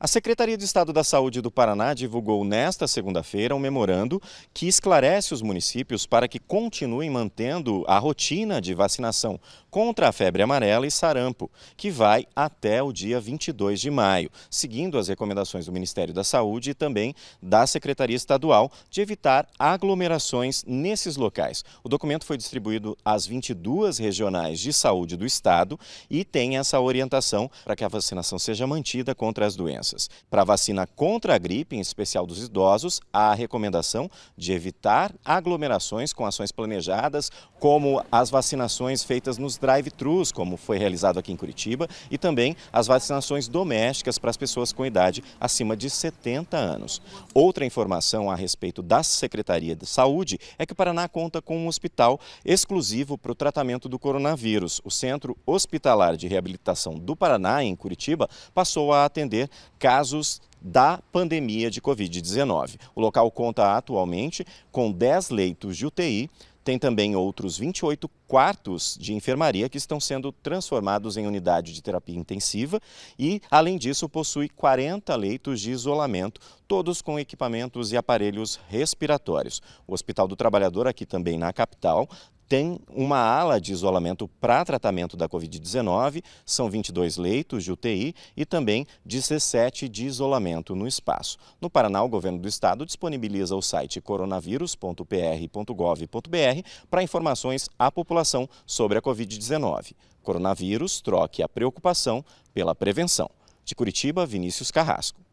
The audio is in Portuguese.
A Secretaria de Estado da Saúde do Paraná divulgou nesta segunda-feira um memorando que esclarece os municípios para que continuem mantendo a rotina de vacinação contra a febre amarela e sarampo, que vai até o dia 22 de maio, seguindo as recomendações do Ministério da Saúde e também da Secretaria Estadual de evitar aglomerações nesses locais. O documento foi distribuído às 22 regionais de saúde do estado e tem essa orientação para que a vacinação seja mantida contra as doenças. Para a vacina contra a gripe, em especial dos idosos, há a recomendação de evitar aglomerações com ações planejadas, como as vacinações feitas nos drive-thrus, como foi realizado aqui em Curitiba, e também as vacinações domésticas para as pessoas com idade acima de 70 anos. Outra informação a respeito da Secretaria de Saúde é que o Paraná conta com um hospital exclusivo para o tratamento do coronavírus. O Centro Hospitalar de Reabilitação do Paraná, em Curitiba, passou a atender casos da pandemia de Covid-19. O local conta atualmente com 10 leitos de UTI, tem também outros 28 quartos de enfermaria que estão sendo transformados em unidade de terapia intensiva e, além disso, possui 40 leitos de isolamento, todos com equipamentos e aparelhos respiratórios. O Hospital do Trabalhador, aqui também na capital, tem uma ala de isolamento para tratamento da Covid-19, são 22 leitos de UTI e também 17 de isolamento no espaço. No Paraná, o governo do estado disponibiliza o site coronavírus.pr.gov.br para informações à população sobre a Covid-19. Coronavírus, troque a preocupação pela prevenção. De Curitiba, Vinícius Carrasco.